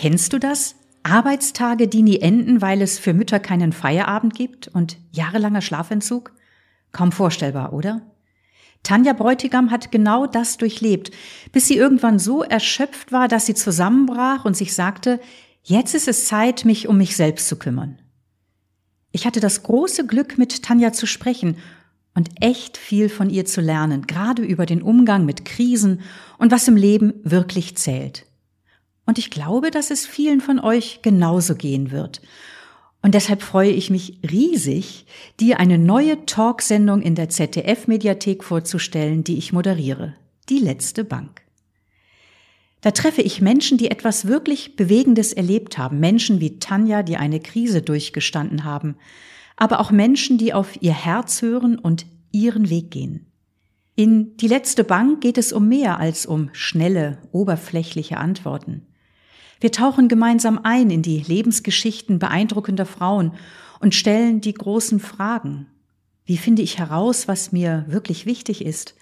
Kennst du das? Arbeitstage, die nie enden, weil es für Mütter keinen Feierabend gibt und jahrelanger Schlafentzug? Kaum vorstellbar, oder? Tanja Bräutigam hat genau das durchlebt, bis sie irgendwann so erschöpft war, dass sie zusammenbrach und sich sagte, jetzt ist es Zeit, mich um mich selbst zu kümmern. Ich hatte das große Glück, mit Tanja zu sprechen und echt viel von ihr zu lernen, gerade über den Umgang mit Krisen und was im Leben wirklich zählt. Und ich glaube, dass es vielen von euch genauso gehen wird. Und deshalb freue ich mich riesig, dir eine neue Talksendung in der ZDF-Mediathek vorzustellen, die ich moderiere. Die letzte Bank. Da treffe ich Menschen, die etwas wirklich Bewegendes erlebt haben. Menschen wie Tanja, die eine Krise durchgestanden haben. Aber auch Menschen, die auf ihr Herz hören und ihren Weg gehen. In Die letzte Bank geht es um mehr als um schnelle, oberflächliche Antworten. Wir tauchen gemeinsam ein in die Lebensgeschichten beeindruckender Frauen und stellen die großen Fragen. Wie finde ich heraus, was mir wirklich wichtig ist?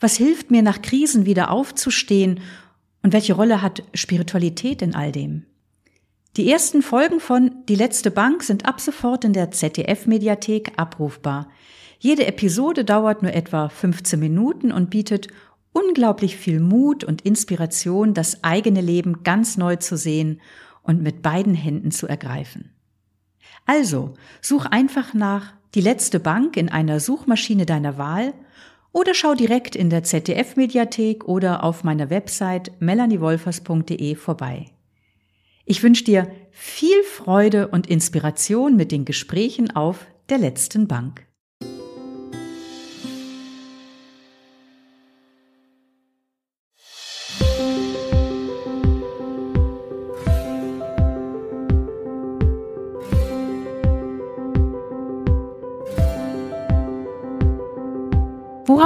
Was hilft mir, nach Krisen wieder aufzustehen? Und welche Rolle hat Spiritualität in all dem? Die ersten Folgen von Die letzte Bank sind ab sofort in der ZDF-Mediathek abrufbar. Jede Episode dauert nur etwa 15 Minuten und bietet unglaublich viel Mut und Inspiration, das eigene Leben ganz neu zu sehen und mit beiden Händen zu ergreifen. Also, such einfach nach die letzte Bank in einer Suchmaschine deiner Wahl oder schau direkt in der ZDF-Mediathek oder auf meiner Website melaniewolfers.de vorbei. Ich wünsche dir viel Freude und Inspiration mit den Gesprächen auf der letzten Bank.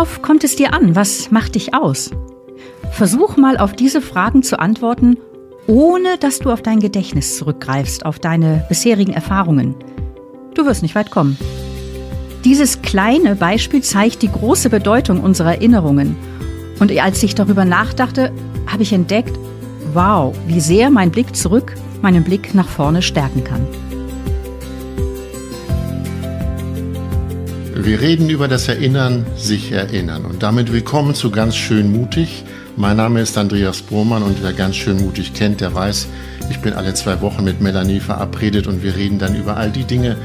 Worauf kommt es dir an? Was macht dich aus? Versuch mal auf diese Fragen zu antworten, ohne dass du auf dein Gedächtnis zurückgreifst, auf deine bisherigen Erfahrungen. Du wirst nicht weit kommen. Dieses kleine Beispiel zeigt die große Bedeutung unserer Erinnerungen. Und als ich darüber nachdachte, habe ich entdeckt, wow, wie sehr mein Blick zurück meinen Blick nach vorne stärken kann. Wir reden über das Erinnern, sich erinnern. Und damit willkommen zu Ganz schön mutig. Mein Name ist Andreas Bohrmann und wer ganz schön mutig kennt, der weiß, ich bin alle zwei Wochen mit Melanie verabredet und wir reden dann über all die Dinge,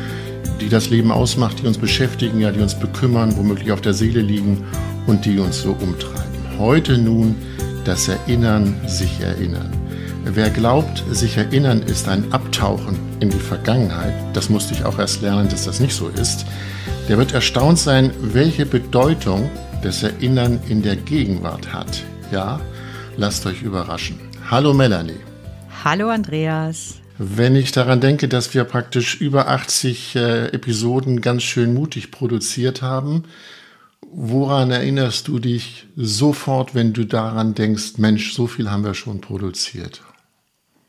die das Leben ausmacht, die uns beschäftigen, ja, die uns bekümmern, womöglich auf der Seele liegen und die uns so umtreiben. Heute nun das Erinnern, sich erinnern. Wer glaubt, sich erinnern ist ein Abtauchen in die Vergangenheit, das musste ich auch erst lernen, dass das nicht so ist, der wird erstaunt sein, welche Bedeutung das Erinnern in der Gegenwart hat. Ja, lasst euch überraschen. Hallo Melanie. Hallo Andreas. Wenn ich daran denke, dass wir praktisch über 80 äh, Episoden ganz schön mutig produziert haben, woran erinnerst du dich sofort, wenn du daran denkst, Mensch, so viel haben wir schon produziert?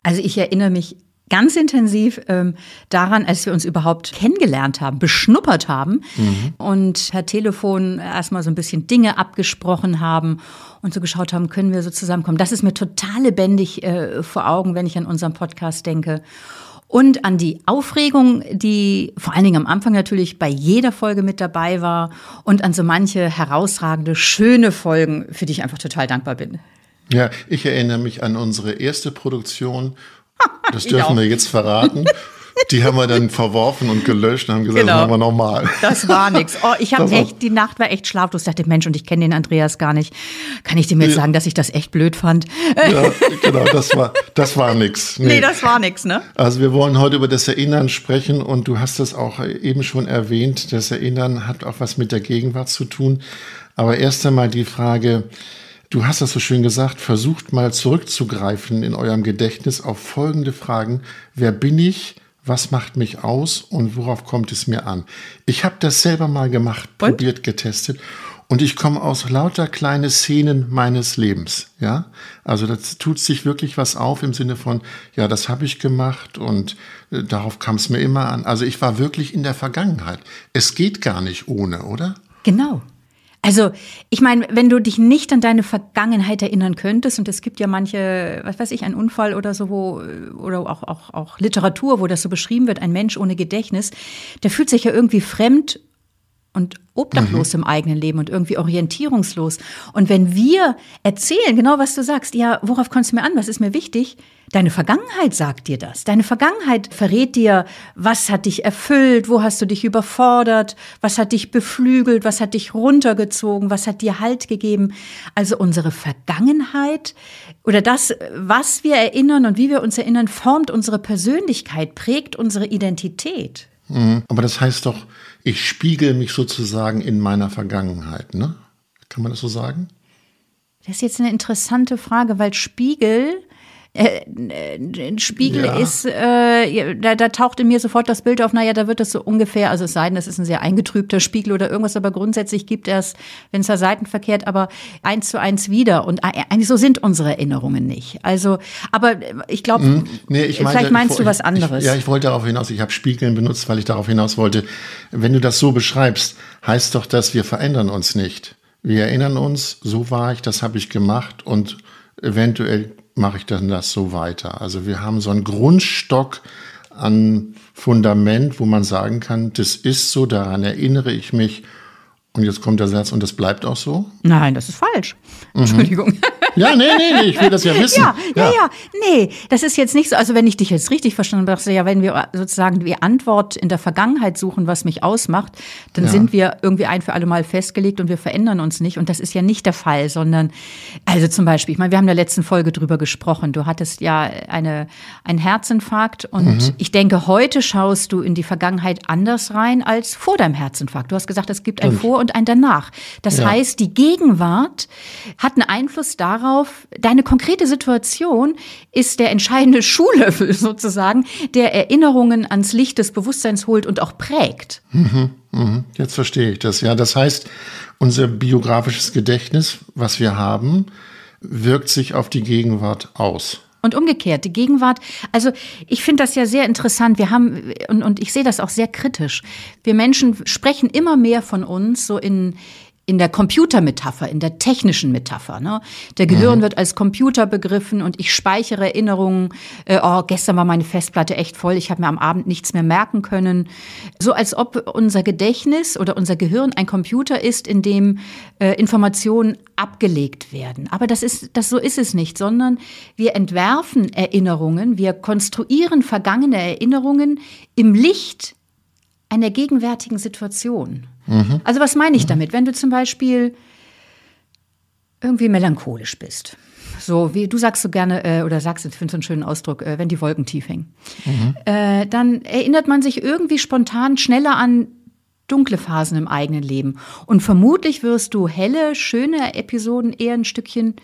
Also ich erinnere mich ganz intensiv ähm, daran, als wir uns überhaupt kennengelernt haben, beschnuppert haben mhm. und per Telefon erstmal so ein bisschen Dinge abgesprochen haben und so geschaut haben, können wir so zusammenkommen. Das ist mir total lebendig äh, vor Augen, wenn ich an unseren Podcast denke. Und an die Aufregung, die vor allen Dingen am Anfang natürlich bei jeder Folge mit dabei war und an so manche herausragende, schöne Folgen, für die ich einfach total dankbar bin. Ja, ich erinnere mich an unsere erste Produktion. Das dürfen wir jetzt verraten. Die haben wir dann verworfen und gelöscht und haben gesagt, genau. das machen wir nochmal. Das war nichts. Oh, ich habe echt, die Nacht war echt schlaflos. Ich dachte, Mensch, und ich kenne den Andreas gar nicht. Kann ich dir jetzt ja. sagen, dass ich das echt blöd fand? Ja, genau, das war, das war nichts. Nee. nee, das war nichts, ne? Also wir wollen heute über das Erinnern sprechen und du hast das auch eben schon erwähnt. Das Erinnern hat auch was mit der Gegenwart zu tun. Aber erst einmal die Frage, Du hast das so schön gesagt, versucht mal zurückzugreifen in eurem Gedächtnis auf folgende Fragen. Wer bin ich? Was macht mich aus und worauf kommt es mir an? Ich habe das selber mal gemacht, und? probiert, getestet und ich komme aus lauter kleinen Szenen meines Lebens, ja? Also da tut sich wirklich was auf im Sinne von, ja, das habe ich gemacht und äh, darauf kam es mir immer an. Also ich war wirklich in der Vergangenheit. Es geht gar nicht ohne, oder? Genau. Also, ich meine, wenn du dich nicht an deine Vergangenheit erinnern könntest, und es gibt ja manche, was weiß ich, einen Unfall oder so, wo, oder auch, auch, auch Literatur, wo das so beschrieben wird, ein Mensch ohne Gedächtnis, der fühlt sich ja irgendwie fremd und obdachlos mhm. im eigenen Leben und irgendwie orientierungslos. Und wenn wir erzählen, genau was du sagst, ja, worauf kommst du mir an, was ist mir wichtig? Deine Vergangenheit sagt dir das. Deine Vergangenheit verrät dir, was hat dich erfüllt, wo hast du dich überfordert, was hat dich beflügelt, was hat dich runtergezogen, was hat dir Halt gegeben. Also unsere Vergangenheit oder das, was wir erinnern und wie wir uns erinnern, formt unsere Persönlichkeit, prägt unsere Identität. Mhm. Aber das heißt doch, ich spiegel mich sozusagen in meiner Vergangenheit, ne? Kann man das so sagen? Das ist jetzt eine interessante Frage, weil Spiegel äh, äh Spiegel ja. ist, äh, da, da tauchte mir sofort das Bild auf, naja, da wird das so ungefähr, also es sei denn, das ist ein sehr eingetrübter Spiegel oder irgendwas, aber grundsätzlich gibt es, wenn es da Seiten verkehrt, aber eins zu eins wieder. Und eigentlich so sind unsere Erinnerungen nicht. Also, aber ich glaube, mhm. nee, vielleicht meinst ich, du was anderes. Ich, ja, ich wollte darauf hinaus, ich habe Spiegeln benutzt, weil ich darauf hinaus wollte, wenn du das so beschreibst, heißt doch, dass wir verändern uns nicht. Wir erinnern uns, so war ich, das habe ich gemacht und eventuell mache ich dann das so weiter. Also wir haben so einen Grundstock an Fundament, wo man sagen kann, das ist so, daran erinnere ich mich. Und jetzt kommt der Satz, und das bleibt auch so? Nein, das ist falsch. Mhm. Entschuldigung. Ja, nee, nee, nee, ich will das ja wissen. Ja, ja, ja, ja, nee, das ist jetzt nicht so. Also wenn ich dich jetzt richtig verstanden habe, dachte ja, wenn wir sozusagen die Antwort in der Vergangenheit suchen, was mich ausmacht, dann ja. sind wir irgendwie ein für alle Mal festgelegt und wir verändern uns nicht. Und das ist ja nicht der Fall, sondern, also zum Beispiel, ich meine, wir haben in der letzten Folge drüber gesprochen. Du hattest ja eine, einen Herzinfarkt und mhm. ich denke, heute schaust du in die Vergangenheit anders rein als vor deinem Herzinfarkt. Du hast gesagt, es gibt ein Vor und ein Danach. Das ja. heißt, die Gegenwart hat einen Einfluss darauf, deine konkrete Situation ist der entscheidende Schuhlöffel sozusagen, der Erinnerungen ans Licht des Bewusstseins holt und auch prägt. Mhm, mh. Jetzt verstehe ich das. Ja, das heißt, unser biografisches Gedächtnis, was wir haben, wirkt sich auf die Gegenwart aus. Und umgekehrt, die Gegenwart, also ich finde das ja sehr interessant. Wir haben, und, und ich sehe das auch sehr kritisch. Wir Menschen sprechen immer mehr von uns, so in, in der Computermetapher, in der technischen Metapher. Ne? Der Gehirn mhm. wird als Computer begriffen und ich speichere Erinnerungen. Äh, oh, gestern war meine Festplatte echt voll, ich habe mir am Abend nichts mehr merken können. So als ob unser Gedächtnis oder unser Gehirn ein Computer ist, in dem äh, Informationen abgelegt werden. Aber das ist, das so ist es nicht, sondern wir entwerfen Erinnerungen, wir konstruieren vergangene Erinnerungen im Licht einer gegenwärtigen Situation. Mhm. Also was meine ich mhm. damit? Wenn du zum Beispiel irgendwie melancholisch bist, so wie du sagst so gerne äh, oder sagst, ich finde so einen schönen Ausdruck, äh, wenn die Wolken tief hängen, mhm. äh, dann erinnert man sich irgendwie spontan schneller an dunkle Phasen im eigenen Leben. Und vermutlich wirst du helle, schöne Episoden eher ein Stückchen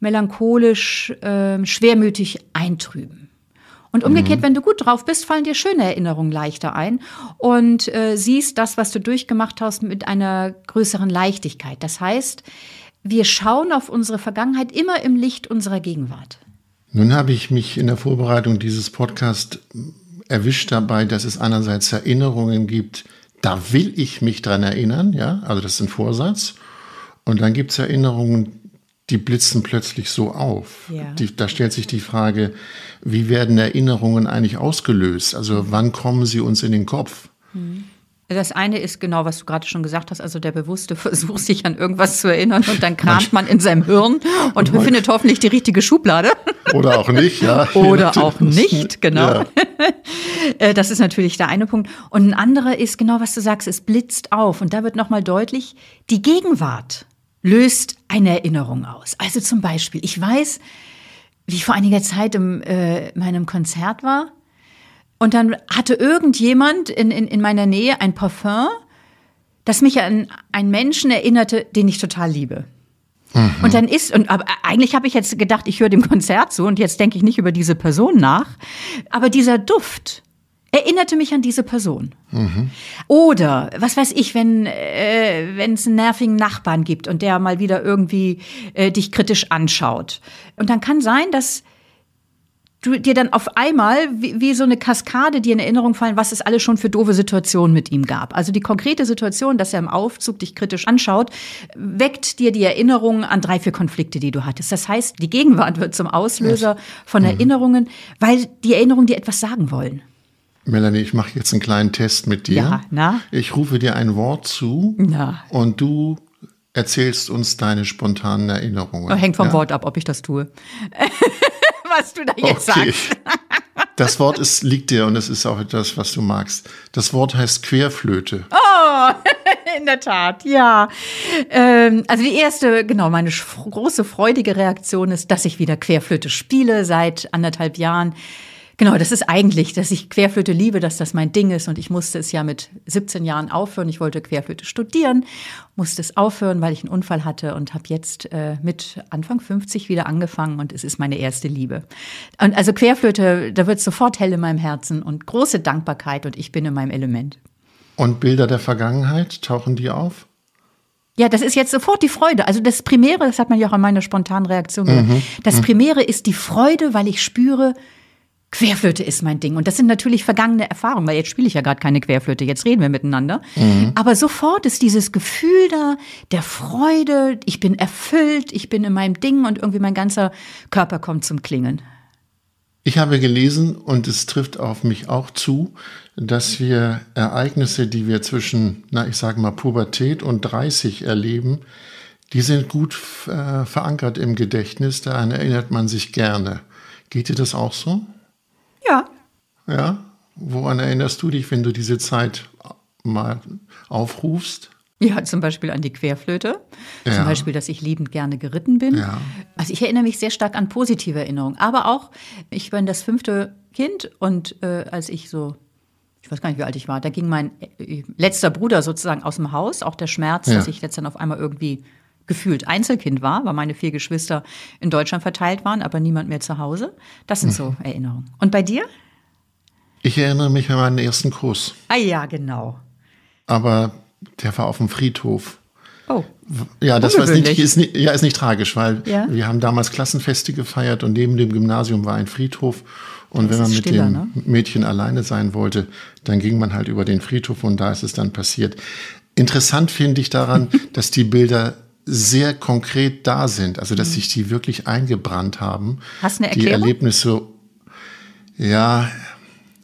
melancholisch, ähm, schwermütig eintrüben. Und umgekehrt, mhm. wenn du gut drauf bist, fallen dir schöne Erinnerungen leichter ein und äh, siehst das, was du durchgemacht hast, mit einer größeren Leichtigkeit. Das heißt, wir schauen auf unsere Vergangenheit immer im Licht unserer Gegenwart. Nun habe ich mich in der Vorbereitung dieses Podcasts erwischt dabei, dass es einerseits Erinnerungen gibt, da will ich mich dran erinnern, ja, also das ist ein Vorsatz. Und dann gibt es Erinnerungen, die blitzen plötzlich so auf. Ja. Die, da stellt sich die Frage, wie werden Erinnerungen eigentlich ausgelöst? Also mhm. wann kommen sie uns in den Kopf? Mhm. Das eine ist genau, was du gerade schon gesagt hast, also der bewusste Versuch, sich an irgendwas zu erinnern und dann kramt man in seinem Hirn und oh findet hoffentlich die richtige Schublade. Oder auch nicht, ja. Oder auch nicht, genau. Ja. Äh, das ist natürlich der eine Punkt. Und ein anderer ist genau, was du sagst, es blitzt auf und da wird nochmal deutlich, die Gegenwart löst eine Erinnerung aus. Also zum Beispiel, ich weiß, wie ich vor einiger Zeit in äh, meinem Konzert war und dann hatte irgendjemand in, in, in meiner Nähe ein Parfum, das mich an einen Menschen erinnerte, den ich total liebe. Mhm. Und dann ist, und aber eigentlich habe ich jetzt gedacht, ich höre dem Konzert zu und jetzt denke ich nicht über diese Person nach, aber dieser Duft, erinnerte mich an diese Person. Mhm. Oder, was weiß ich, wenn äh, es einen nervigen Nachbarn gibt und der mal wieder irgendwie äh, dich kritisch anschaut. Und dann kann sein, dass du dir dann auf einmal wie, wie so eine Kaskade dir in Erinnerung fallen, was es alles schon für doofe Situationen mit ihm gab. Also die konkrete Situation, dass er im Aufzug dich kritisch anschaut, weckt dir die Erinnerung an drei, vier Konflikte, die du hattest. Das heißt, die Gegenwart wird zum Auslöser von mhm. Erinnerungen, weil die Erinnerungen dir etwas sagen wollen. Melanie, ich mache jetzt einen kleinen Test mit dir. Ja, na? Ich rufe dir ein Wort zu na. und du erzählst uns deine spontanen Erinnerungen. Oh, hängt vom ja? Wort ab, ob ich das tue. was du da jetzt okay. sagst. das Wort ist, liegt dir und es ist auch etwas, was du magst. Das Wort heißt Querflöte. Oh, in der Tat, ja. Ähm, also die erste, genau, meine große freudige Reaktion ist, dass ich wieder Querflöte spiele seit anderthalb Jahren. Genau, das ist eigentlich, dass ich Querflöte liebe, dass das mein Ding ist. Und ich musste es ja mit 17 Jahren aufhören. Ich wollte Querflöte studieren, musste es aufhören, weil ich einen Unfall hatte und habe jetzt äh, mit Anfang 50 wieder angefangen und es ist meine erste Liebe. Und also Querflöte, da wird sofort hell in meinem Herzen und große Dankbarkeit und ich bin in meinem Element. Und Bilder der Vergangenheit, tauchen die auf? Ja, das ist jetzt sofort die Freude. Also das Primäre, das hat man ja auch an meiner spontanen Reaktion gehört. Mhm. Das mhm. Primäre ist die Freude, weil ich spüre, Querflöte ist mein Ding. Und das sind natürlich vergangene Erfahrungen, weil jetzt spiele ich ja gerade keine Querflöte, jetzt reden wir miteinander. Mhm. Aber sofort ist dieses Gefühl da, der Freude, ich bin erfüllt, ich bin in meinem Ding und irgendwie mein ganzer Körper kommt zum Klingen. Ich habe gelesen, und es trifft auf mich auch zu, dass wir Ereignisse, die wir zwischen, na, ich sage mal, Pubertät und 30 erleben, die sind gut äh, verankert im Gedächtnis, daran erinnert man sich gerne. Geht dir das auch so? Ja. Ja? Woran erinnerst du dich, wenn du diese Zeit mal aufrufst? Ja, zum Beispiel an die Querflöte. Ja. Zum Beispiel, dass ich liebend gerne geritten bin. Ja. Also ich erinnere mich sehr stark an positive Erinnerungen. Aber auch, ich bin das fünfte Kind und äh, als ich so, ich weiß gar nicht, wie alt ich war, da ging mein äh, letzter Bruder sozusagen aus dem Haus. Auch der Schmerz, ja. dass ich jetzt dann auf einmal irgendwie gefühlt Einzelkind war, weil meine vier Geschwister in Deutschland verteilt waren, aber niemand mehr zu Hause. Das sind so mhm. Erinnerungen. Und bei dir? Ich erinnere mich an meinen ersten Kuss. Ah ja, genau. Aber der war auf dem Friedhof. Oh. Ja, das war nicht, ist, nicht, ja, ist nicht tragisch, weil ja? wir haben damals Klassenfeste gefeiert und neben dem Gymnasium war ein Friedhof. Und das wenn man mit stiller, dem ne? Mädchen alleine sein wollte, dann ging man halt über den Friedhof und da ist es dann passiert. Interessant finde ich daran, dass die Bilder sehr konkret da sind, also dass mhm. sich die wirklich eingebrannt haben. Hast du eine Erklärung? Die Erlebnisse, ja,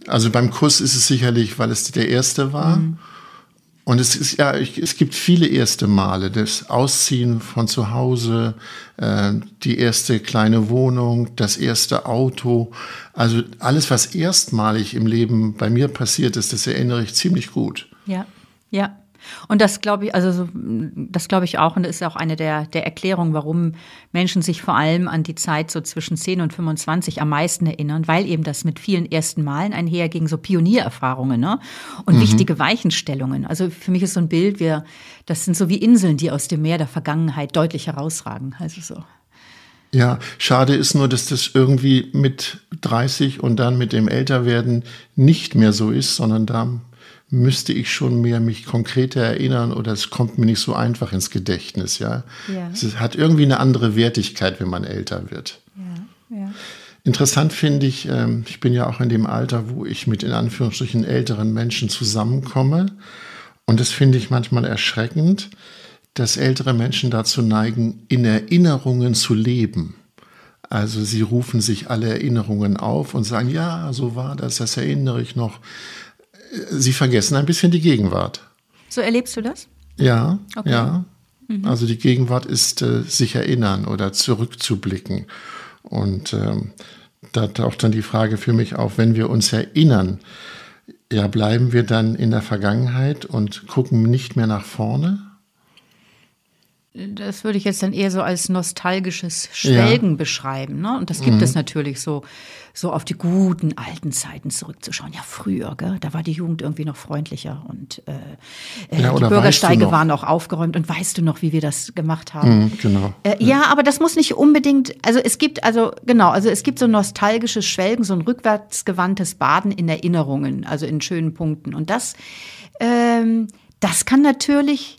also beim Kuss ist es sicherlich, weil es der erste war. Mhm. Und es ist ja, es gibt viele erste Male. Das Ausziehen von zu Hause, äh, die erste kleine Wohnung, das erste Auto. Also alles, was erstmalig im Leben bei mir passiert ist, das erinnere ich ziemlich gut. Ja, ja. Und das glaube ich, also das glaube ich auch, und das ist auch eine der, der Erklärungen, warum Menschen sich vor allem an die Zeit so zwischen 10 und 25 am meisten erinnern, weil eben das mit vielen ersten Malen einherging, so Pioniererfahrungen ne? und mhm. wichtige Weichenstellungen. Also für mich ist so ein Bild, wir, das sind so wie Inseln, die aus dem Meer der Vergangenheit deutlich herausragen. Also so. Ja, schade ist nur, dass das irgendwie mit 30 und dann mit dem Älterwerden nicht mehr so ist, sondern da müsste ich schon mehr mich konkreter erinnern oder es kommt mir nicht so einfach ins Gedächtnis, ja. ja. Es hat irgendwie eine andere Wertigkeit, wenn man älter wird. Ja, ja. Interessant finde ich, ähm, ich bin ja auch in dem Alter, wo ich mit in Anführungsstrichen älteren Menschen zusammenkomme. Und das finde ich manchmal erschreckend, dass ältere Menschen dazu neigen, in Erinnerungen zu leben. Also sie rufen sich alle Erinnerungen auf und sagen, ja, so war das, das erinnere ich noch sie vergessen ein bisschen die Gegenwart. So erlebst du das? Ja, okay. ja. Mhm. Also die Gegenwart ist äh, sich erinnern oder zurückzublicken. Und ähm, da taucht dann die Frage für mich auf, wenn wir uns erinnern, ja, bleiben wir dann in der Vergangenheit und gucken nicht mehr nach vorne? das würde ich jetzt dann eher so als nostalgisches Schwelgen ja. beschreiben. Ne? Und das gibt mhm. es natürlich so, so auf die guten alten Zeiten zurückzuschauen. Ja, früher, gell? da war die Jugend irgendwie noch freundlicher und äh, äh ja, die Bürgersteige weißt du waren auch aufgeräumt. Und weißt du noch, wie wir das gemacht haben? Mhm, genau. Äh, ja. ja, aber das muss nicht unbedingt, also es gibt, also genau, also es gibt so nostalgisches Schwelgen, so ein rückwärtsgewandtes Baden in Erinnerungen, also in schönen Punkten. Und das, ähm, das kann natürlich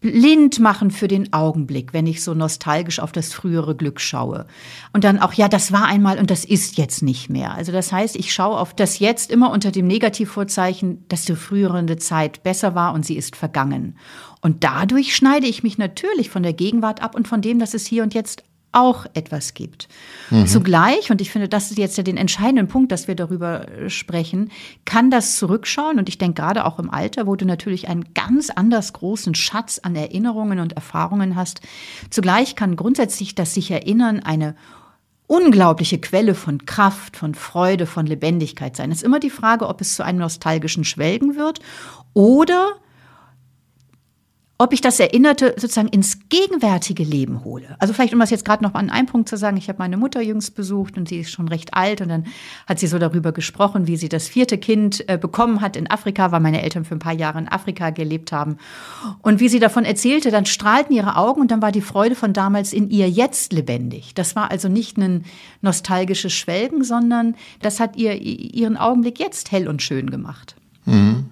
blind machen für den Augenblick, wenn ich so nostalgisch auf das frühere Glück schaue. Und dann auch, ja, das war einmal und das ist jetzt nicht mehr. Also das heißt, ich schaue auf das Jetzt immer unter dem Negativvorzeichen, dass die frühere Zeit besser war und sie ist vergangen. Und dadurch schneide ich mich natürlich von der Gegenwart ab und von dem, dass es hier und jetzt auch etwas gibt. Mhm. Zugleich, und ich finde, das ist jetzt ja den entscheidenden Punkt, dass wir darüber sprechen, kann das zurückschauen. Und ich denke, gerade auch im Alter, wo du natürlich einen ganz anders großen Schatz an Erinnerungen und Erfahrungen hast, zugleich kann grundsätzlich das sich erinnern eine unglaubliche Quelle von Kraft, von Freude, von Lebendigkeit sein. Es ist immer die Frage, ob es zu einem nostalgischen Schwelgen wird oder ob ich das Erinnerte sozusagen ins gegenwärtige Leben hole. Also vielleicht, um das jetzt gerade noch an einen Punkt zu sagen, ich habe meine Mutter jüngst besucht und sie ist schon recht alt und dann hat sie so darüber gesprochen, wie sie das vierte Kind äh, bekommen hat in Afrika, weil meine Eltern für ein paar Jahre in Afrika gelebt haben. Und wie sie davon erzählte, dann strahlten ihre Augen und dann war die Freude von damals in ihr jetzt lebendig. Das war also nicht ein nostalgisches Schwelgen, sondern das hat ihr ihren Augenblick jetzt hell und schön gemacht. Mhm.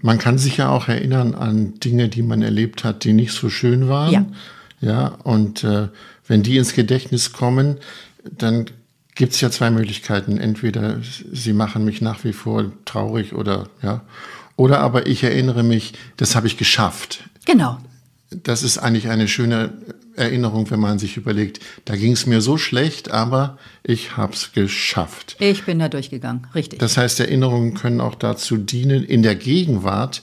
Man kann sich ja auch erinnern an Dinge, die man erlebt hat, die nicht so schön waren. Ja. Ja, und äh, wenn die ins Gedächtnis kommen, dann gibt es ja zwei Möglichkeiten. Entweder sie machen mich nach wie vor traurig oder ja, oder aber ich erinnere mich, das habe ich geschafft. Genau. Das ist eigentlich eine schöne Erinnerung, wenn man sich überlegt, da ging es mir so schlecht, aber ich habe es geschafft. Ich bin da durchgegangen, richtig. Das heißt, Erinnerungen können auch dazu dienen, in der Gegenwart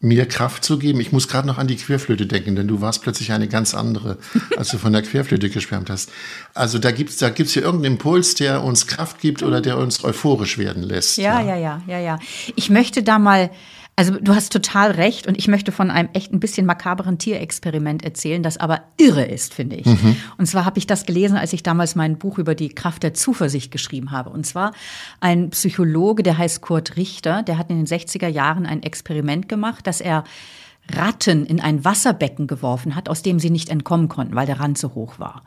mir Kraft zu geben. Ich muss gerade noch an die Querflöte denken, denn du warst plötzlich eine ganz andere, als du von der Querflöte geschwärmt hast. Also da gibt's da gibt's hier irgendeinen Impuls, der uns Kraft gibt oder der uns euphorisch werden lässt. Ja, ja, ja, ja, ja. ja. Ich möchte da mal also du hast total recht und ich möchte von einem echt ein bisschen makaberen Tierexperiment erzählen, das aber irre ist, finde ich. Mhm. Und zwar habe ich das gelesen, als ich damals mein Buch über die Kraft der Zuversicht geschrieben habe. Und zwar ein Psychologe, der heißt Kurt Richter, der hat in den 60er Jahren ein Experiment gemacht, dass er Ratten in ein Wasserbecken geworfen hat, aus dem sie nicht entkommen konnten, weil der Rand so hoch war.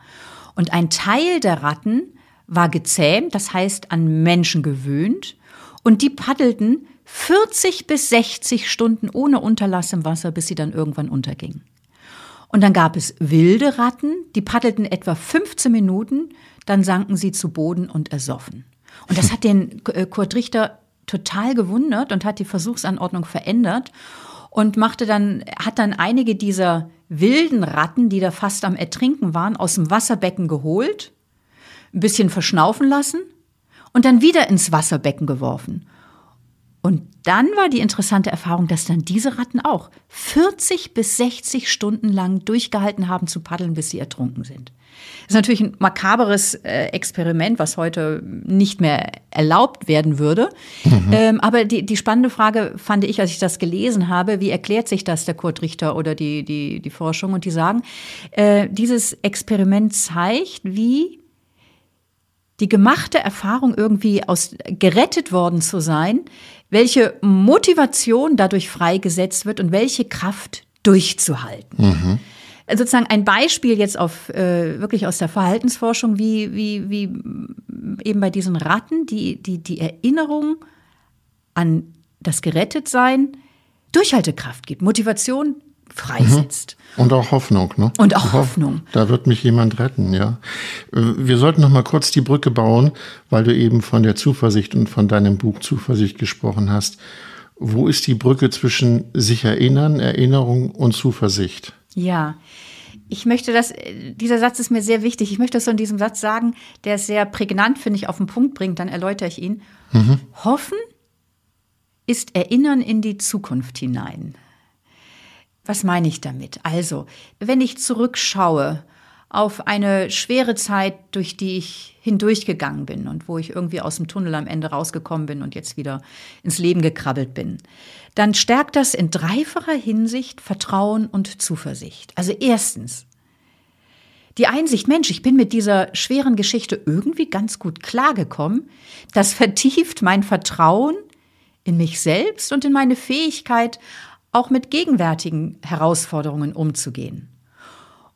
Und ein Teil der Ratten war gezähmt, das heißt an Menschen gewöhnt, und die paddelten 40 bis 60 Stunden ohne Unterlass im Wasser, bis sie dann irgendwann untergingen. Und dann gab es wilde Ratten, die paddelten etwa 15 Minuten, dann sanken sie zu Boden und ersoffen. Und das hat den äh, Kurt Richter total gewundert und hat die Versuchsanordnung verändert und machte dann, hat dann einige dieser wilden Ratten, die da fast am Ertrinken waren, aus dem Wasserbecken geholt, ein bisschen verschnaufen lassen und dann wieder ins Wasserbecken geworfen. Und dann war die interessante Erfahrung, dass dann diese Ratten auch 40 bis 60 Stunden lang durchgehalten haben zu paddeln, bis sie ertrunken sind. Das ist natürlich ein makaberes äh, Experiment, was heute nicht mehr erlaubt werden würde. Mhm. Ähm, aber die, die, spannende Frage fand ich, als ich das gelesen habe, wie erklärt sich das der Kurt Richter oder die, die, die Forschung? Und die sagen, äh, dieses Experiment zeigt, wie die gemachte Erfahrung irgendwie aus gerettet worden zu sein, welche Motivation dadurch freigesetzt wird und welche Kraft durchzuhalten. Mhm. Also sozusagen ein Beispiel jetzt auf äh, wirklich aus der Verhaltensforschung, wie, wie, wie eben bei diesen Ratten, die, die, die Erinnerung an das Gerettetsein Durchhaltekraft gibt, Motivation freisetzt. Mhm. Und auch Hoffnung, ne? Und auch Hoffnung. Da wird mich jemand retten, ja. Äh, wir sollten noch mal kurz die Brücke bauen, weil du eben von der Zuversicht und von deinem Buch Zuversicht gesprochen hast. Wo ist die Brücke zwischen sich erinnern, Erinnerung und Zuversicht? Ja. Ich möchte das, dieser Satz ist mir sehr wichtig. Ich möchte das so in diesem Satz sagen, der es sehr prägnant, finde ich, auf den Punkt bringt, dann erläutere ich ihn. Mhm. Hoffen ist Erinnern in die Zukunft hinein. Was meine ich damit? Also, wenn ich zurückschaue auf eine schwere Zeit, durch die ich hindurchgegangen bin und wo ich irgendwie aus dem Tunnel am Ende rausgekommen bin und jetzt wieder ins Leben gekrabbelt bin, dann stärkt das in dreifacher Hinsicht Vertrauen und Zuversicht. Also erstens, die Einsicht, Mensch, ich bin mit dieser schweren Geschichte irgendwie ganz gut klargekommen, das vertieft mein Vertrauen in mich selbst und in meine Fähigkeit, auch mit gegenwärtigen Herausforderungen umzugehen.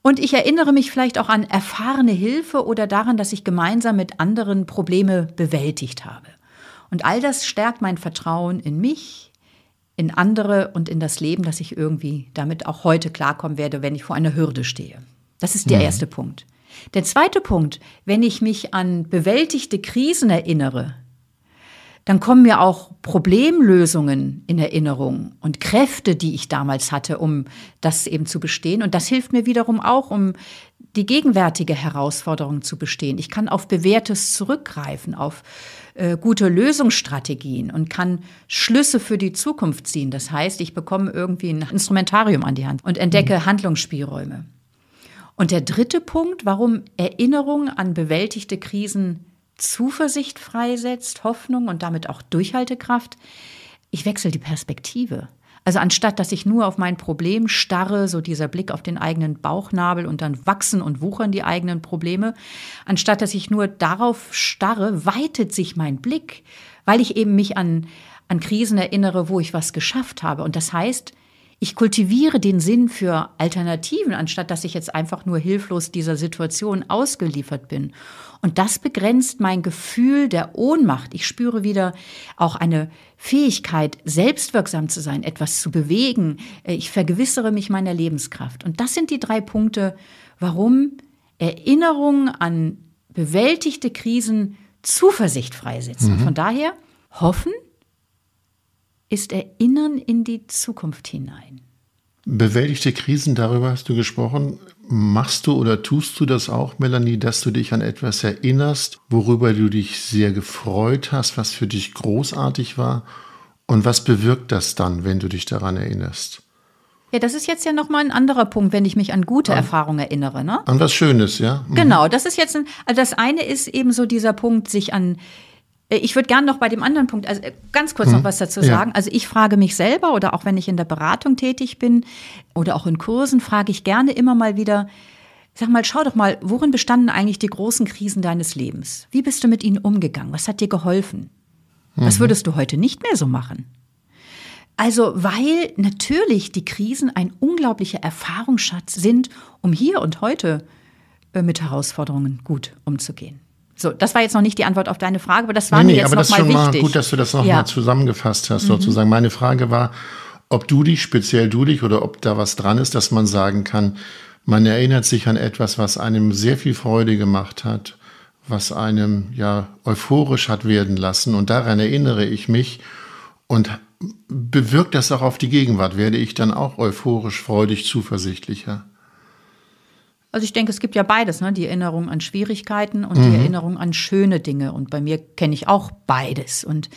Und ich erinnere mich vielleicht auch an erfahrene Hilfe oder daran, dass ich gemeinsam mit anderen Probleme bewältigt habe. Und all das stärkt mein Vertrauen in mich, in andere und in das Leben, dass ich irgendwie damit auch heute klarkommen werde, wenn ich vor einer Hürde stehe. Das ist der mhm. erste Punkt. Der zweite Punkt, wenn ich mich an bewältigte Krisen erinnere, dann kommen mir auch Problemlösungen in Erinnerung und Kräfte, die ich damals hatte, um das eben zu bestehen. Und das hilft mir wiederum auch, um die gegenwärtige Herausforderung zu bestehen. Ich kann auf Bewährtes zurückgreifen, auf äh, gute Lösungsstrategien und kann Schlüsse für die Zukunft ziehen. Das heißt, ich bekomme irgendwie ein Instrumentarium an die Hand und entdecke mhm. Handlungsspielräume. Und der dritte Punkt, warum Erinnerung an bewältigte Krisen Zuversicht freisetzt, Hoffnung und damit auch Durchhaltekraft. Ich wechsle die Perspektive. Also anstatt dass ich nur auf mein Problem starre, so dieser Blick auf den eigenen Bauchnabel und dann wachsen und wuchern die eigenen Probleme, anstatt dass ich nur darauf starre, weitet sich mein Blick, weil ich eben mich an, an Krisen erinnere, wo ich was geschafft habe. Und das heißt, ich kultiviere den Sinn für Alternativen, anstatt dass ich jetzt einfach nur hilflos dieser Situation ausgeliefert bin. Und das begrenzt mein Gefühl der Ohnmacht. Ich spüre wieder auch eine Fähigkeit, selbstwirksam zu sein, etwas zu bewegen. Äh, ich vergewissere mich meiner Lebenskraft. Und das sind die drei Punkte, warum Erinnerungen an bewältigte Krisen Zuversicht freisetzen. Mhm. Von daher hoffen ist Erinnern in die Zukunft hinein bewältigte Krisen, darüber hast du gesprochen. Machst du oder tust du das auch, Melanie, dass du dich an etwas erinnerst, worüber du dich sehr gefreut hast, was für dich großartig war? Und was bewirkt das dann, wenn du dich daran erinnerst? Ja, das ist jetzt ja nochmal ein anderer Punkt, wenn ich mich an gute an, Erfahrungen erinnere. Ne? An was Schönes, ja. Mhm. Genau, das ist jetzt, ein, also das eine ist eben so dieser Punkt, sich an äh, ich würde gerne noch bei dem anderen Punkt, also äh, ganz kurz mhm. noch was dazu ja. sagen. Also ich frage mich selber oder auch wenn ich in der Beratung tätig bin oder auch in Kursen, frage ich gerne immer mal wieder, Sag mal, schau doch mal, worin bestanden eigentlich die großen Krisen deines Lebens? Wie bist du mit ihnen umgegangen? Was hat dir geholfen? Was mhm. würdest du heute nicht mehr so machen? Also, weil natürlich die Krisen ein unglaublicher Erfahrungsschatz sind, um hier und heute äh, mit Herausforderungen gut umzugehen. So, das war jetzt noch nicht die Antwort auf deine Frage, aber das war nee, mir nee, jetzt aber das schon Mal gut, dass du das nochmal ja. Mal zusammengefasst hast, mhm. sozusagen. Meine Frage war, ob du dich, speziell du dich, oder ob da was dran ist, dass man sagen kann, man erinnert sich an etwas, was einem sehr viel Freude gemacht hat, was einem ja euphorisch hat werden lassen. Und daran erinnere ich mich und bewirkt das auch auf die Gegenwart? Werde ich dann auch euphorisch, freudig, zuversichtlicher? Also ich denke, es gibt ja beides, ne? die Erinnerung an Schwierigkeiten und mhm. die Erinnerung an schöne Dinge. Und bei mir kenne ich auch beides. Und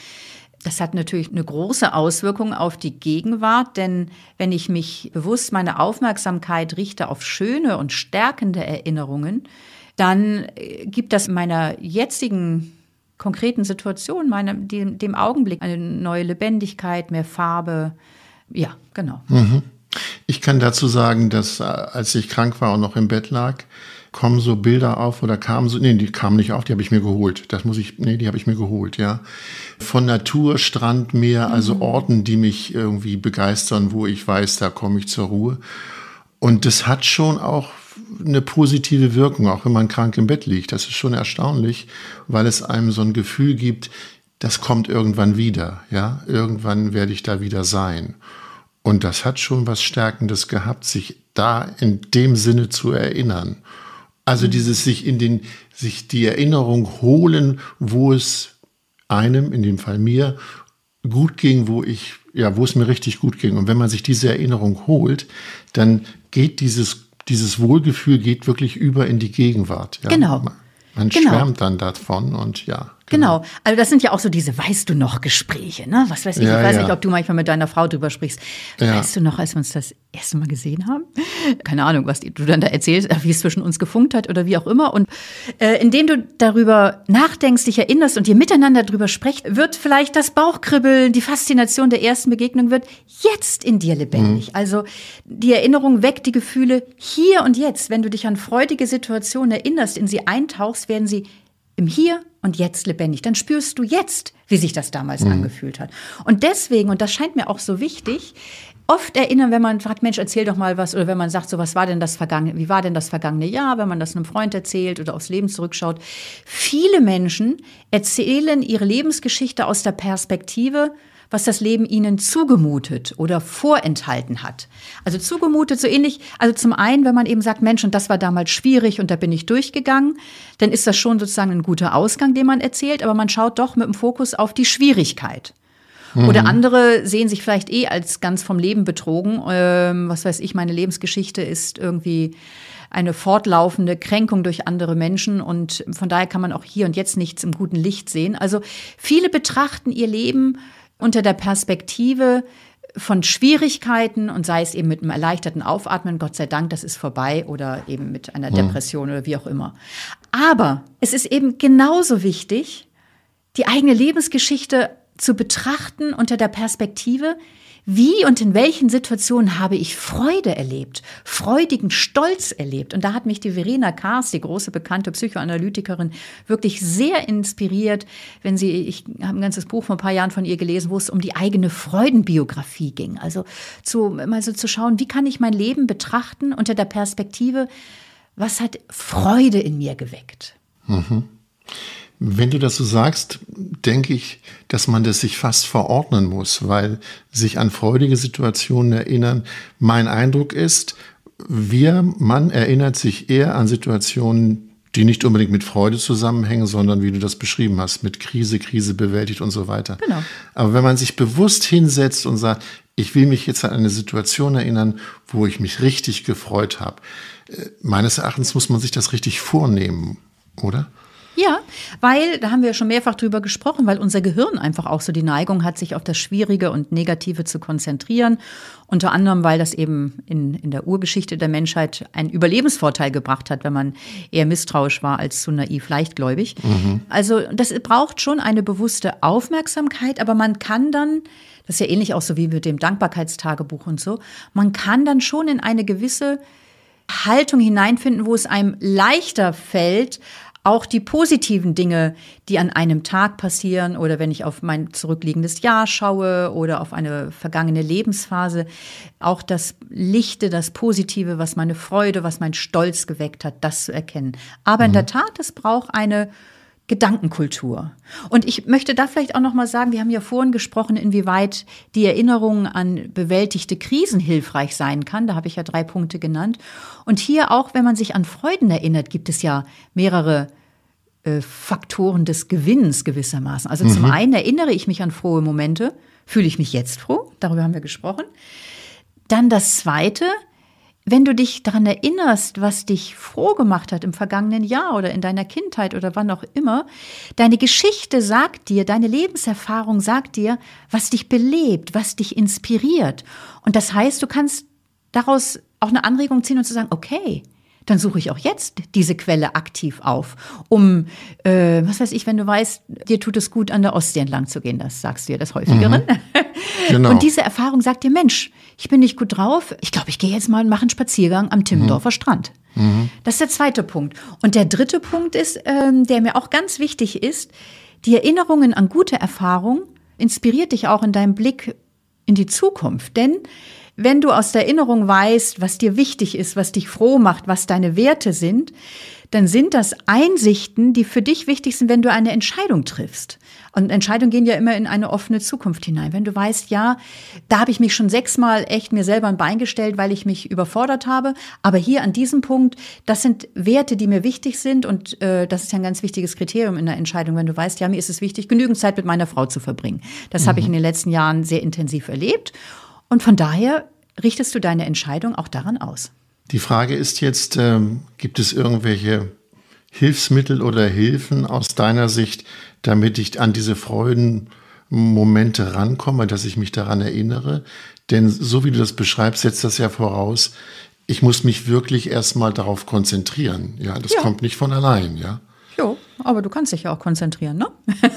das hat natürlich eine große Auswirkung auf die Gegenwart, denn wenn ich mich bewusst meine Aufmerksamkeit richte auf schöne und stärkende Erinnerungen, dann äh, gibt das meiner jetzigen konkreten Situation, meinem, dem, dem Augenblick eine neue Lebendigkeit, mehr Farbe. Ja, genau. Mhm. Ich kann dazu sagen, dass äh, als ich krank war und noch im Bett lag, kommen so Bilder auf oder kamen so, nee, die kamen nicht auf, die habe ich mir geholt. Das muss ich, nee, die habe ich mir geholt, ja. Von Natur, Strand, Meer, also mhm. Orten, die mich irgendwie begeistern, wo ich weiß, da komme ich zur Ruhe. Und das hat schon auch eine positive Wirkung, auch wenn man krank im Bett liegt. Das ist schon erstaunlich, weil es einem so ein Gefühl gibt, das kommt irgendwann wieder, ja. Irgendwann werde ich da wieder sein. Und das hat schon was Stärkendes gehabt, sich da in dem Sinne zu erinnern. Also mhm. dieses sich in den, sich die Erinnerung holen, wo es einem, in dem Fall mir, gut ging, wo ich, ja, wo es mir richtig gut ging. Und wenn man sich diese Erinnerung holt, dann geht dieses, dieses Wohlgefühl geht wirklich über in die Gegenwart. Ja? Genau. Man, man genau. schwärmt dann davon und ja. Genau. genau. Also das sind ja auch so diese weißt du noch Gespräche, ne? Was weiß ich, ja, ich weiß ja. nicht, ob du manchmal mit deiner Frau drüber sprichst. Ja. Weißt du noch, als wir uns das erste Mal gesehen haben? Keine Ahnung, was du dann da erzählst, wie es zwischen uns gefunkt hat oder wie auch immer und äh, indem du darüber nachdenkst, dich erinnerst und ihr miteinander drüber sprecht, wird vielleicht das Bauchkribbeln, die Faszination der ersten Begegnung wird jetzt in dir lebendig. Mhm. Also die Erinnerung weckt die Gefühle hier und jetzt, wenn du dich an freudige Situationen erinnerst, in sie eintauchst, werden sie im Hier und jetzt lebendig. Dann spürst du jetzt, wie sich das damals mhm. angefühlt hat. Und deswegen, und das scheint mir auch so wichtig, oft erinnern, wenn man fragt, Mensch, erzähl doch mal was, oder wenn man sagt, so was war denn das vergangene, wie war denn das vergangene Jahr, wenn man das einem Freund erzählt oder aufs Leben zurückschaut. Viele Menschen erzählen ihre Lebensgeschichte aus der Perspektive was das Leben ihnen zugemutet oder vorenthalten hat. Also zugemutet so ähnlich, also zum einen, wenn man eben sagt, Mensch, und das war damals schwierig und da bin ich durchgegangen, dann ist das schon sozusagen ein guter Ausgang, den man erzählt, aber man schaut doch mit dem Fokus auf die Schwierigkeit. Mhm. Oder andere sehen sich vielleicht eh als ganz vom Leben betrogen. Ähm, was weiß ich, meine Lebensgeschichte ist irgendwie eine fortlaufende Kränkung durch andere Menschen und von daher kann man auch hier und jetzt nichts im guten Licht sehen. Also viele betrachten ihr Leben unter der Perspektive von Schwierigkeiten und sei es eben mit einem erleichterten Aufatmen, Gott sei Dank, das ist vorbei oder eben mit einer hm. Depression oder wie auch immer. Aber es ist eben genauso wichtig, die eigene Lebensgeschichte zu betrachten unter der Perspektive, wie und in welchen Situationen habe ich Freude erlebt, freudigen Stolz erlebt? Und da hat mich die Verena Kars, die große bekannte Psychoanalytikerin, wirklich sehr inspiriert, wenn sie, ich habe ein ganzes Buch vor ein paar Jahren von ihr gelesen, wo es um die eigene Freudenbiografie ging. Also zu, mal so zu schauen, wie kann ich mein Leben betrachten unter der Perspektive, was hat Freude in mir geweckt? Mhm. Wenn du das so sagst, denke ich, dass man das sich fast verordnen muss, weil sich an freudige Situationen erinnern. Mein Eindruck ist, wir, man erinnert sich eher an Situationen, die nicht unbedingt mit Freude zusammenhängen, sondern wie du das beschrieben hast, mit Krise, Krise bewältigt und so weiter. Genau. Aber wenn man sich bewusst hinsetzt und sagt, ich will mich jetzt an eine Situation erinnern, wo ich mich richtig gefreut habe, äh, meines Erachtens muss man sich das richtig vornehmen, oder? Ja, weil da haben wir ja schon mehrfach drüber gesprochen, weil unser Gehirn einfach auch so die Neigung hat, sich auf das Schwierige und Negative zu konzentrieren. Unter anderem, weil das eben in, in der Urgeschichte der Menschheit einen Überlebensvorteil gebracht hat, wenn man eher misstrauisch war als zu naiv leichtgläubig. Mhm. Also das braucht schon eine bewusste Aufmerksamkeit, aber man kann dann, das ist ja ähnlich auch so wie mit dem Dankbarkeitstagebuch und so, man kann dann schon in eine gewisse Haltung hineinfinden, wo es einem leichter fällt, auch die positiven Dinge, die an einem Tag passieren oder wenn ich auf mein zurückliegendes Jahr schaue oder auf eine vergangene Lebensphase, auch das Lichte, das Positive, was meine Freude, was mein Stolz geweckt hat, das zu erkennen. Aber mhm. in der mhm. Tat, es braucht eine Gedankenkultur. Und ich möchte da vielleicht auch noch mal sagen, wir haben ja vorhin gesprochen, inwieweit die Erinnerung an bewältigte Krisen hilfreich sein kann. Da habe ich ja drei Punkte genannt. Und hier auch, wenn man sich an Freuden erinnert, gibt es ja mehrere äh, Faktoren des Gewinns gewissermaßen. Also mhm. zum einen erinnere ich mich an frohe Momente, fühle ich mich jetzt froh, darüber haben wir gesprochen. Dann das zweite, wenn du dich daran erinnerst, was dich froh gemacht hat im vergangenen Jahr oder in deiner Kindheit oder wann auch immer, deine Geschichte sagt dir, deine Lebenserfahrung sagt dir, was dich belebt, was dich inspiriert. Und das heißt, du kannst daraus auch eine Anregung ziehen und zu sagen, okay, dann suche ich auch jetzt diese Quelle aktiv auf, um, äh, was weiß ich, wenn du weißt, dir tut es gut, an der Ostsee entlang zu gehen, das sagst du dir das häufigeren. Mhm. Genau. Und diese Erfahrung sagt dir, Mensch, ich bin nicht gut drauf, ich glaube, ich gehe jetzt mal und mache einen Spaziergang am Timmendorfer mhm. Strand. Mhm. Das ist der zweite Punkt. Und der dritte Punkt ist, ähm, der mir auch ganz wichtig ist, die Erinnerungen an gute Erfahrungen inspiriert dich auch in deinem Blick in die Zukunft, denn wenn du aus der Erinnerung weißt, was dir wichtig ist, was dich froh macht, was deine Werte sind, dann sind das Einsichten, die für dich wichtig sind, wenn du eine Entscheidung triffst. Und Entscheidungen gehen ja immer in eine offene Zukunft hinein. Wenn du weißt, ja, da habe ich mich schon sechsmal echt mir selber ein Bein gestellt, weil ich mich überfordert habe. Aber hier an diesem Punkt, das sind Werte, die mir wichtig sind. Und äh, das ist ja ein ganz wichtiges Kriterium in der Entscheidung, wenn du weißt, ja, mir ist es wichtig, genügend Zeit mit meiner Frau zu verbringen. Das mhm. habe ich mhm. in den letzten Jahren sehr intensiv erlebt. Und von daher richtest du deine Entscheidung auch daran aus. Die Frage ist jetzt, ähm, gibt es irgendwelche Hilfsmittel oder Hilfen aus deiner Sicht, damit ich an diese Freudenmomente rankomme, dass ich mich daran erinnere? Denn so wie du das beschreibst, setzt das ja voraus, ich muss mich wirklich erstmal darauf konzentrieren. Ja, das ja. kommt nicht von allein, ja aber du kannst dich ja auch konzentrieren, ne?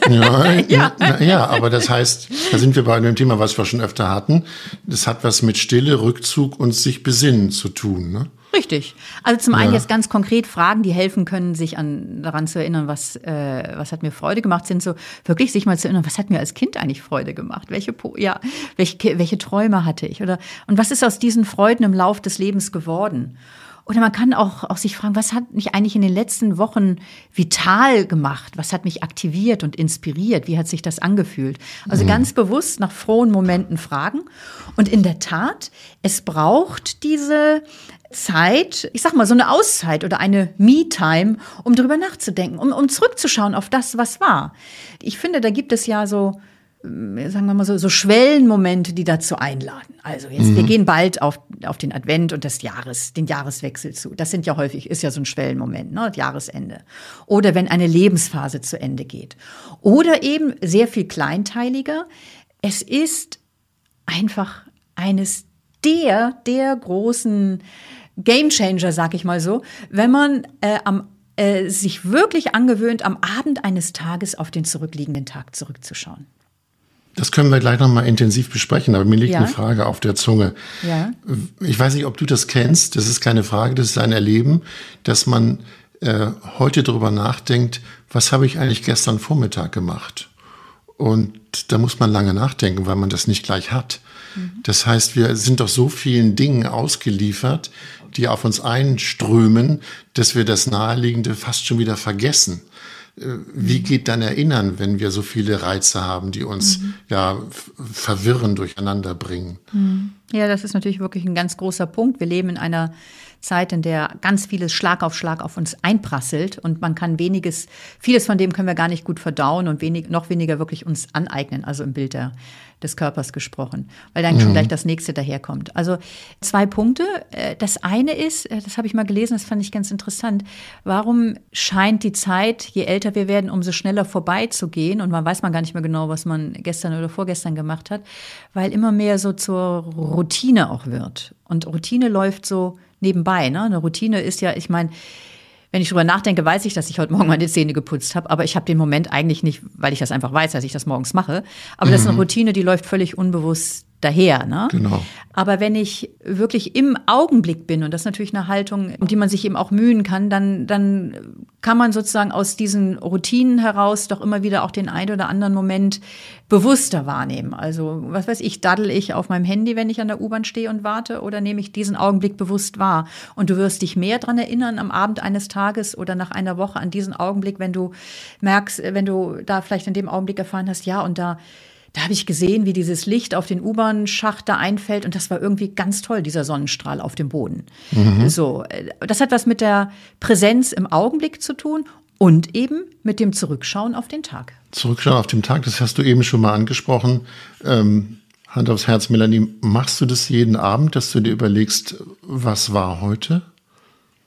Ja, ja. ja, aber das heißt, da sind wir bei einem Thema, was wir schon öfter hatten. Das hat was mit Stille, Rückzug und sich besinnen zu tun, ne? Richtig. Also zum einen ja. jetzt ganz konkret Fragen, die helfen können, sich an, daran zu erinnern, was, äh, was hat mir Freude gemacht, sind so wirklich sich mal zu erinnern, was hat mir als Kind eigentlich Freude gemacht? Welche, ja, welche, welche Träume hatte ich? Oder, und was ist aus diesen Freuden im Lauf des Lebens geworden? Oder man kann auch, auch sich fragen, was hat mich eigentlich in den letzten Wochen vital gemacht? Was hat mich aktiviert und inspiriert? Wie hat sich das angefühlt? Also mhm. ganz bewusst nach frohen Momenten fragen. Und in der Tat, es braucht diese Zeit, ich sag mal, so eine Auszeit oder eine Me-Time, um drüber nachzudenken, um, um zurückzuschauen auf das, was war. Ich finde, da gibt es ja so äh, sagen wir mal so, so Schwellenmomente, die dazu einladen. Also jetzt, mhm. wir gehen bald auf, auf den Advent und das Jahres, den Jahreswechsel zu. Das sind ja häufig, ist ja so ein Schwellenmoment, ne, Jahresende. Oder wenn eine Lebensphase zu Ende geht. Oder eben sehr viel kleinteiliger. Es ist einfach eines der, der großen Gamechanger, sag ich mal so, wenn man äh, am äh, sich wirklich angewöhnt, am Abend eines Tages auf den zurückliegenden Tag zurückzuschauen. Das können wir gleich nochmal intensiv besprechen, aber mir liegt ja. eine Frage auf der Zunge. Ja. Ich weiß nicht, ob du das kennst, das ist keine Frage, das ist ein Erleben, dass man äh, heute darüber nachdenkt, was habe ich eigentlich gestern Vormittag gemacht? Und da muss man lange nachdenken, weil man das nicht gleich hat. Mhm. Das heißt, wir sind doch so vielen Dingen ausgeliefert, die auf uns einströmen, dass wir das Naheliegende fast schon wieder vergessen wie geht dann Erinnern, wenn wir so viele Reize haben, die uns mhm. ja verwirren, durcheinander bringen? Mhm. Ja, das ist natürlich wirklich ein ganz großer Punkt. Wir leben in einer Zeit, in der ganz vieles Schlag auf Schlag auf uns einprasselt und man kann weniges, vieles von dem können wir gar nicht gut verdauen und wenig, noch weniger wirklich uns aneignen, also im Bild der, des Körpers gesprochen, weil dann mhm. schon gleich das nächste daherkommt. Also zwei Punkte. Äh, das eine ist, äh, das habe ich mal gelesen, das fand ich ganz interessant. Warum scheint die Zeit, je älter wir werden, umso schneller vorbeizugehen und man weiß man gar nicht mehr genau, was man gestern oder vorgestern gemacht hat, weil immer mehr so zur Routine auch wird. Und Routine läuft so nebenbei. Ne? Eine Routine ist ja, ich meine, wenn ich drüber nachdenke, weiß ich, dass ich heute Morgen meine Zähne geputzt habe, aber ich habe den Moment eigentlich nicht, weil ich das einfach weiß, dass ich das morgens mache. Aber mhm. das ist eine mhm. Routine, die läuft völlig unbewusst daher. Ne? Genau. Aber wenn ich wirklich im Augenblick bin, und das ist natürlich eine Haltung, um die man sich eben auch mühen kann, dann, dann kann man sozusagen aus diesen Routinen heraus doch immer wieder auch den einen oder anderen Moment bewusster wahrnehmen. Also, was weiß ich, daddel ich auf meinem Handy, wenn ich an der U-Bahn stehe und warte, oder nehme ich diesen Augenblick bewusst wahr? Und du wirst dich mehr daran erinnern am Abend eines Tages oder nach einer Woche an diesen Augenblick, wenn du merkst, wenn du da vielleicht in dem Augenblick erfahren hast, ja, und da da habe ich gesehen, wie dieses Licht auf den U-Bahn-Schacht da einfällt und das war irgendwie ganz toll, dieser Sonnenstrahl auf dem Boden. Mhm. So, äh, das hat was mit der Präsenz im Augenblick zu tun und eben mit dem Zurückschauen auf den Tag. Zurückschauen auf den Tag, das hast du eben schon mal angesprochen. Ähm, Hand aufs Herz, Melanie, machst du das jeden Abend, dass du dir überlegst, was war heute?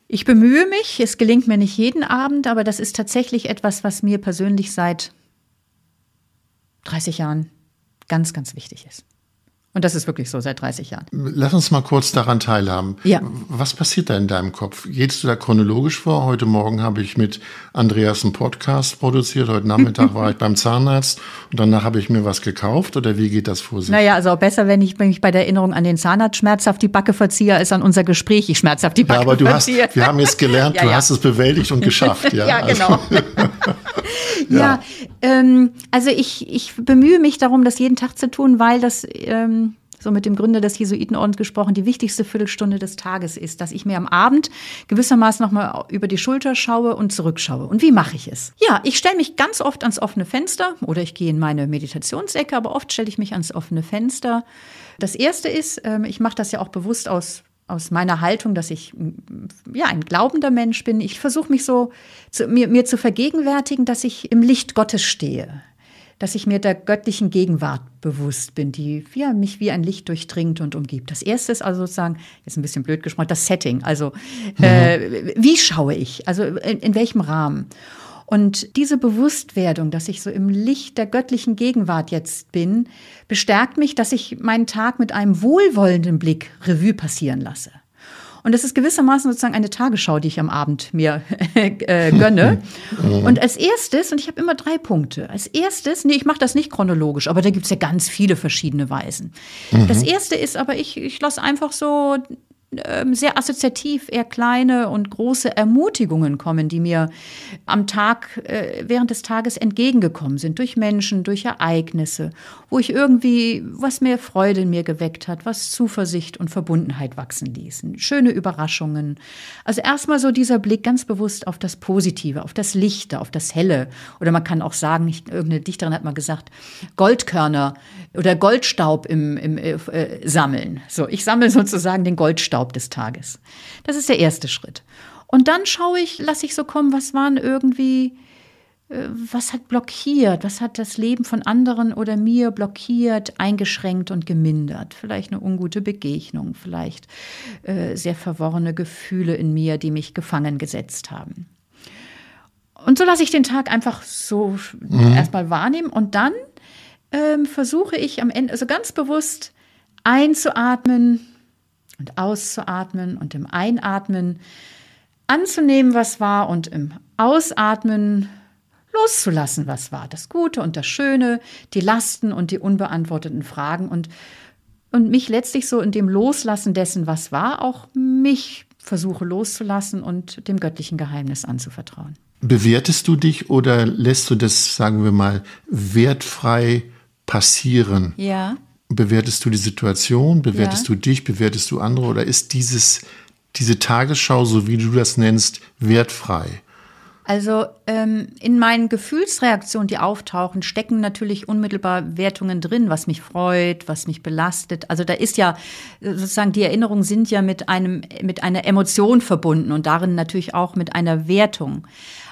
Ich bemühe mich, es gelingt mir nicht jeden Abend, aber das ist tatsächlich etwas, was mir persönlich seit 30 Jahren ganz, ganz wichtig ist. Und das ist wirklich so seit 30 Jahren. Lass uns mal kurz daran teilhaben. Ja. Was passiert da in deinem Kopf? Gehst du da chronologisch vor? Heute Morgen habe ich mit Andreas einen Podcast produziert. Heute Nachmittag war ich beim Zahnarzt und danach habe ich mir was gekauft. Oder wie geht das vor sich? Naja, also besser, wenn ich mich bei der Erinnerung an den Zahnarzt schmerzhaft die Backe verziehe, als an unser Gespräch ich schmerzhaft die Backe ja, aber du verziehe. Hast, wir haben jetzt gelernt, ja, ja. du hast es bewältigt und geschafft. Ja, ja also. genau. Also. ja, ähm, also ich, ich bemühe mich darum, das jeden Tag zu tun, weil das... Ähm, so mit dem Gründer des Jesuitenordens gesprochen, die wichtigste Viertelstunde des Tages ist, dass ich mir am Abend gewissermaßen nochmal über die Schulter schaue und zurückschaue. Und wie mache ich es? Ja, ich stelle mich ganz oft ans offene Fenster oder ich gehe in meine Meditationsecke, aber oft stelle ich mich ans offene Fenster. Das erste ist, ähm, ich mache das ja auch bewusst aus aus meiner Haltung, dass ich ja ein glaubender Mensch bin. Ich versuche mich so zu, mir, mir zu vergegenwärtigen, dass ich im Licht Gottes stehe, dass ich mir der göttlichen Gegenwart bewusst bin, die ja, mich wie ein Licht durchdringt und umgibt. Das erste ist also sozusagen, jetzt ein bisschen blöd gesprochen, das Setting. Also, mhm. äh, wie schaue ich? Also, in, in welchem Rahmen? Und diese Bewusstwerdung, dass ich so im Licht der göttlichen Gegenwart jetzt bin, bestärkt mich, dass ich meinen Tag mit einem wohlwollenden Blick Revue passieren lasse. Und das ist gewissermaßen sozusagen eine Tagesschau, die ich am Abend mir äh, gönne. Mhm. Und als erstes, und ich habe immer drei Punkte, als erstes, nee, ich mache das nicht chronologisch, aber da gibt es ja ganz viele verschiedene Weisen. Mhm. Das erste ist aber, ich, ich lasse einfach so ähm, sehr assoziativ eher kleine und große Ermutigungen kommen, die mir am Tag, äh, während des Tages entgegengekommen sind, durch Menschen, durch Ereignisse, wo ich irgendwie, was mehr Freude in mir geweckt hat, was Zuversicht und Verbundenheit wachsen ließen, schöne Überraschungen. Also erstmal so dieser Blick ganz bewusst auf das Positive, auf das Lichte, auf das Helle. Oder man kann auch sagen, ich, irgendeine Dichterin hat mal gesagt, Goldkörner oder Goldstaub im, im äh, äh Sammeln. So, ich sammle sozusagen den Goldstaub Urlaub des Tages. Das ist der erste Schritt. Und dann schaue ich, lasse ich so kommen, was waren irgendwie, äh, was hat blockiert, was hat das Leben von anderen oder mir blockiert, eingeschränkt und gemindert. Vielleicht eine ungute Begegnung, vielleicht äh, sehr verworrene Gefühle in mir, die mich gefangen gesetzt haben. Und so lasse ich den Tag einfach so mhm. erstmal wahrnehmen und dann ähm, versuche ich am Ende, also ganz bewusst einzuatmen, und auszuatmen und im Einatmen anzunehmen, was war und im Ausatmen loszulassen, was war. Das Gute und das Schöne, die Lasten und die unbeantworteten Fragen und, und mich letztlich so in dem Loslassen dessen, was war, auch mich versuche loszulassen und dem göttlichen Geheimnis anzuvertrauen. Bewertest du dich oder lässt du das, sagen wir mal, wertfrei passieren? Ja bewertest du die Situation, bewertest ja. du dich, bewertest du andere oder ist dieses, diese Tagesschau, so wie du das nennst, wertfrei? Also ähm, in meinen Gefühlsreaktionen, die auftauchen, stecken natürlich unmittelbar Wertungen drin, was mich freut, was mich belastet. Also da ist ja sozusagen die Erinnerungen sind ja mit einem mit einer Emotion verbunden und darin natürlich auch mit einer Wertung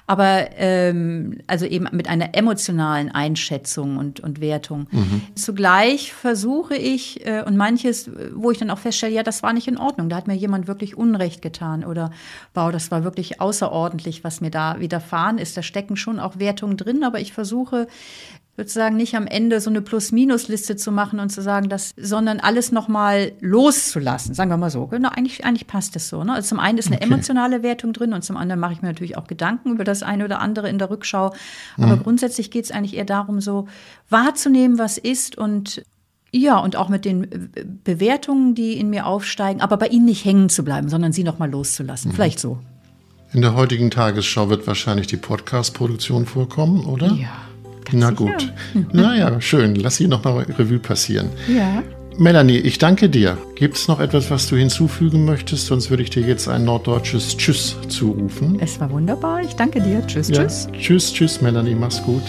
aber ähm, also eben mit einer emotionalen Einschätzung und, und Wertung. Mhm. Zugleich versuche ich äh, und manches, wo ich dann auch feststelle, ja, das war nicht in Ordnung, da hat mir jemand wirklich Unrecht getan oder wow, das war wirklich außerordentlich, was mir da widerfahren ist. Da stecken schon auch Wertungen drin, aber ich versuche sozusagen nicht am Ende so eine Plus-Minus-Liste zu machen und zu sagen, das, sondern alles nochmal loszulassen, sagen wir mal so. Genau, eigentlich, eigentlich passt das so. Ne? Also zum einen ist eine okay. emotionale Wertung drin und zum anderen mache ich mir natürlich auch Gedanken über das eine oder andere in der Rückschau. Aber mhm. grundsätzlich geht es eigentlich eher darum, so wahrzunehmen, was ist und ja, und auch mit den äh, Bewertungen, die in mir aufsteigen, aber bei ihnen nicht hängen zu bleiben, sondern sie nochmal loszulassen. Mhm. Vielleicht so. In der heutigen Tagesschau wird wahrscheinlich die Podcast-Produktion vorkommen, oder? Ja. Na gut. naja, schön. Lass sie nochmal Revue passieren. Ja. Melanie, ich danke dir. Gibt es noch etwas, was du hinzufügen möchtest? Sonst würde ich dir jetzt ein norddeutsches Tschüss zurufen. Es war wunderbar. Ich danke dir. Tschüss, ja. tschüss. Tschüss, tschüss, Melanie. Mach's gut.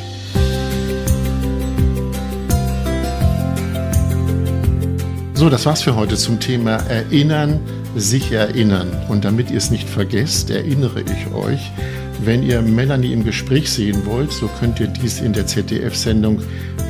So, das war's für heute zum Thema Erinnern, sich erinnern. Und damit ihr es nicht vergesst, erinnere ich euch, wenn ihr Melanie im Gespräch sehen wollt, so könnt ihr dies in der ZDF-Sendung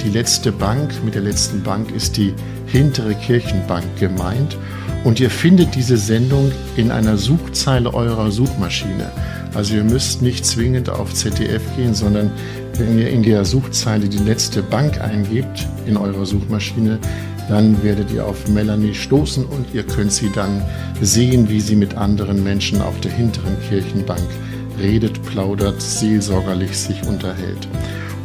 Die letzte Bank. Mit der letzten Bank ist die hintere Kirchenbank gemeint. Und ihr findet diese Sendung in einer Suchzeile eurer Suchmaschine. Also ihr müsst nicht zwingend auf ZDF gehen, sondern wenn ihr in der Suchzeile die letzte Bank eingebt in eurer Suchmaschine, dann werdet ihr auf Melanie stoßen und ihr könnt sie dann sehen, wie sie mit anderen Menschen auf der hinteren Kirchenbank redet, plaudert, seelsorgerlich sich unterhält.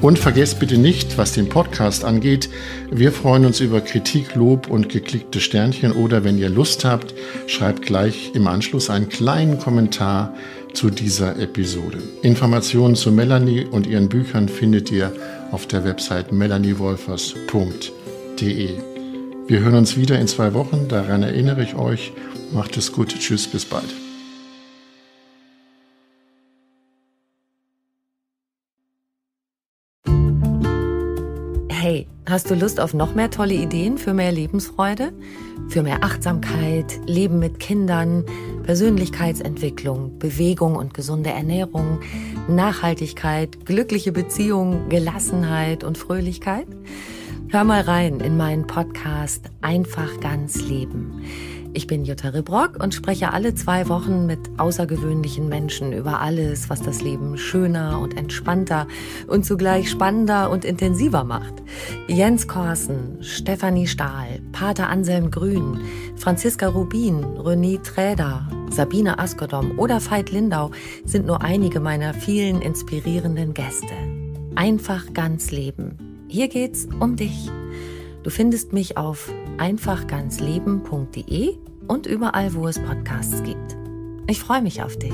Und vergesst bitte nicht, was den Podcast angeht, wir freuen uns über Kritik, Lob und geklickte Sternchen oder wenn ihr Lust habt, schreibt gleich im Anschluss einen kleinen Kommentar zu dieser Episode. Informationen zu Melanie und ihren Büchern findet ihr auf der Website melaniewolfers.de. Wir hören uns wieder in zwei Wochen, daran erinnere ich euch. Macht es gut, tschüss, bis bald. Hast du Lust auf noch mehr tolle Ideen für mehr Lebensfreude? Für mehr Achtsamkeit, Leben mit Kindern, Persönlichkeitsentwicklung, Bewegung und gesunde Ernährung, Nachhaltigkeit, glückliche Beziehungen, Gelassenheit und Fröhlichkeit? Hör mal rein in meinen Podcast Einfach ganz Leben. Ich bin Jutta Rebrock und spreche alle zwei Wochen mit außergewöhnlichen Menschen über alles, was das Leben schöner und entspannter und zugleich spannender und intensiver macht. Jens Korsen, Stefanie Stahl, Pater Anselm Grün, Franziska Rubin, René Träder, Sabine Askodom oder Veit Lindau sind nur einige meiner vielen inspirierenden Gäste. Einfach ganz Leben. Hier geht's um dich. Du findest mich auf einfachganzleben.de und überall, wo es Podcasts gibt. Ich freue mich auf dich.